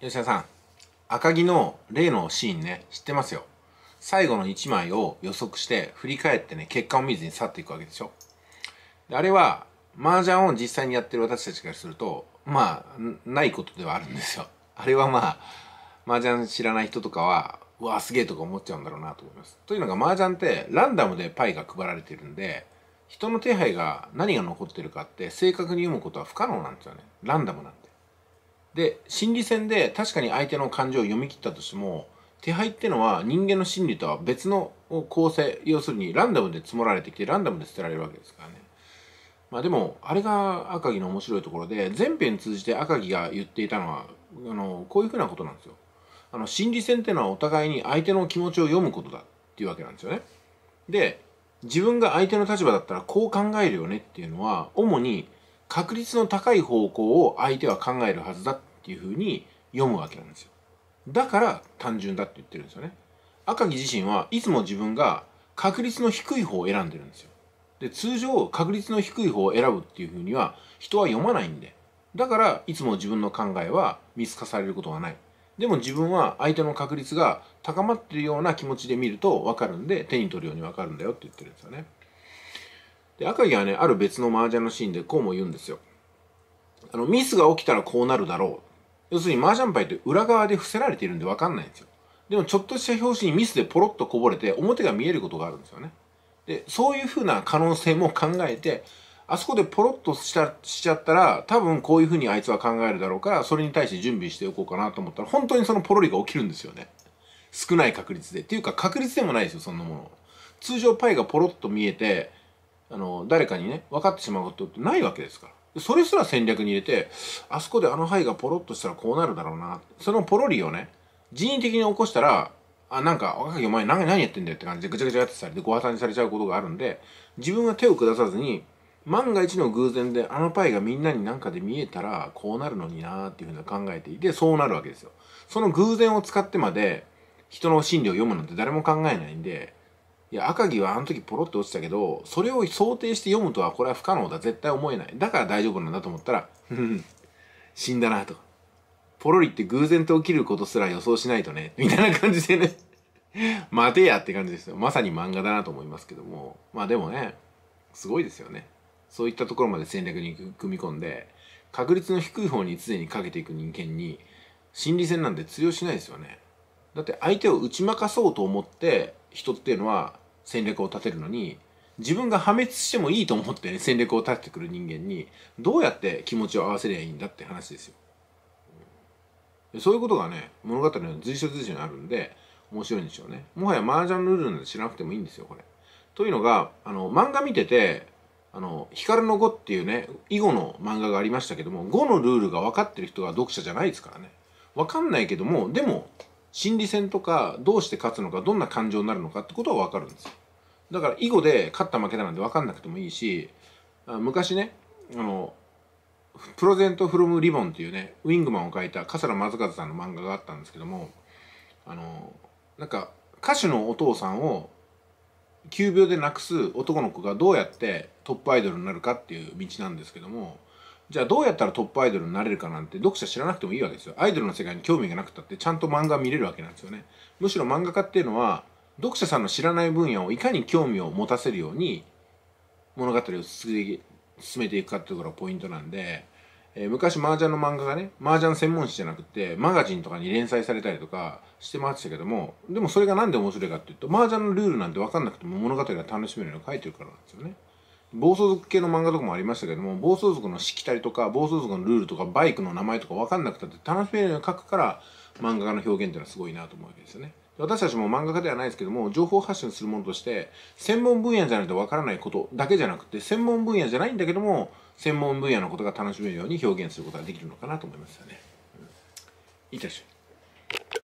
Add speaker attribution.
Speaker 1: 吉田さん赤木の例のシーンね知ってますよ最後の1枚を予測して振り返ってね結果を見ずに去っていくわけでしょであれは麻雀を実際にやってる私たちからするとまあないことではあるんですよあれはまあ麻雀知らない人とかはうわすげえとか思っちゃうんだろうなと思いますというのが麻雀ってランダムでパイが配られてるんで人の手配が何が残ってるかって正確に読むことは不可能なんですよねランダムなんでで心理戦で確かに相手の感情を読み切ったとしても手配ってのは人間の心理とは別の構成要するにランダムで積もられてきてランダムで捨てられるわけですからね。まあでもあれが赤城の面白いところで前編通じて赤城が言っていたのはあのこういうふうなことなんですよ。あの心理戦ってのはお互いに相手の気持ちを読むことだっていうわけなんですよね。で自分が相手の立場だったらこう考えるよねっていうのは主に確率の高い方向を相手は考えるはずだっていうふうに読むわけなんですよだから単純だって言ってるんですよね赤木自身はいつも自分が確率の低い方を選んでるんですよで通常確率の低い方を選ぶっていうふうには人は読まないんでだからいつも自分の考えは見透かされることはないでも自分は相手の確率が高まってるような気持ちで見ると分かるんで手に取るように分かるんだよって言ってるんですよね。で赤城はねある別の麻雀のシーンでこうも言うんですよあのミスが起きたらこうなるだろう要するに麻雀牌って裏側で伏せられているんで分かんないんですよでもちょっとした表紙にミスでポロッとこぼれて表が見えることがあるんですよねでそういうふうな可能性も考えてあそこでポロッとしたしちゃったら多分こういうふうにあいつは考えるだろうからそれに対して準備しておこうかなと思ったら本当にそのポロリが起きるんですよね少ない確率でっていうか確率でもないですよそんなもの通常パイがポロッと見えてあの誰かにね分かってしまうことってないわけですから。それすら戦略に入れてあそこであの灰がポロッとしたらこうなるだろうなそのポロリをね人為的に起こしたらあなんか若きお前何何やってんだよって感じでぐちゃぐちゃやってたりでご破産にされちゃうことがあるんで自分は手を下さずに万が一の偶然であのパイがみんなになんかで見えたらこうなるのになーっていうふうに考えていてそうなるわけですよ。その偶然を使ってまで人の心理を読むなんて誰も考えないんでいや、赤城はあの時ポロって落ちたけど、それを想定して読むとは、これは不可能だ。絶対思えない。だから大丈夫なんだと思ったら、死んだなと。ポロリって偶然と起きることすら予想しないとね。みたいな感じでね待てやって感じですよ。まさに漫画だなと思いますけども。まあでもね、すごいですよね。そういったところまで戦略に組み込んで、確率の低い方に常にかけていく人間に、心理戦なんて通用しないですよね。だって相手を打ち負かそうと思って、人っていうのは戦略を立てるのに自分が破滅してもいいと思ってね戦略を立ててくる人間にどうやって気持ちを合わせりゃいいんだって話ですよ。そういうことがね物語の随所随所にあるんで面白いんでしょうね。もはや麻雀ルールなんて知らなくてもいいんですよこれ。というのがあの漫画見ててあの、光の碁っていうね、囲碁の漫画がありましたけども、碁のルールが分かってる人が読者じゃないですからね。分かんないけども、でも、心理戦とかどうして勝つのかどんな感情になるのかってことは分かるんですよだから囲碁で勝った負けたなんて分かんなくてもいいし昔ねあのプロゼント・フロム・リボンっていうねウィングマンを描いた笠原正和さんの漫画があったんですけどもあのなんか歌手のお父さんを急病で亡くす男の子がどうやってトップアイドルになるかっていう道なんですけどもじゃあどうやったらトップアイドルになれるかなんて読者知らなくてもいいわけですよ。アイドルの世界に興味がなくたってちゃんと漫画見れるわけなんですよね。むしろ漫画家っていうのは読者さんの知らない分野をいかに興味を持たせるように物語を進めていくかっていうところがポイントなんで、えー、昔麻雀の漫画がね、麻雀専門誌じゃなくてマガジンとかに連載されたりとかしてましたけども、でもそれが何で面白いかっていうと麻雀のルールなんて分かんなくても物語が楽しめるのに書いてるからなんですよね。暴走族系の漫画とかもありましたけども暴走族のしきたりとか暴走族のルールとかバイクの名前とか分かんなくたって楽しめるように書くから漫画家の表現っていうのはすごいなと思うわけですよね。私たちも漫画家ではないですけども情報発信するものとして専門分野じゃないとわからないことだけじゃなくて専門分野じゃないんだけども専門分野のことが楽しめるように表現することができるのかなと思いますよね。うん、いたし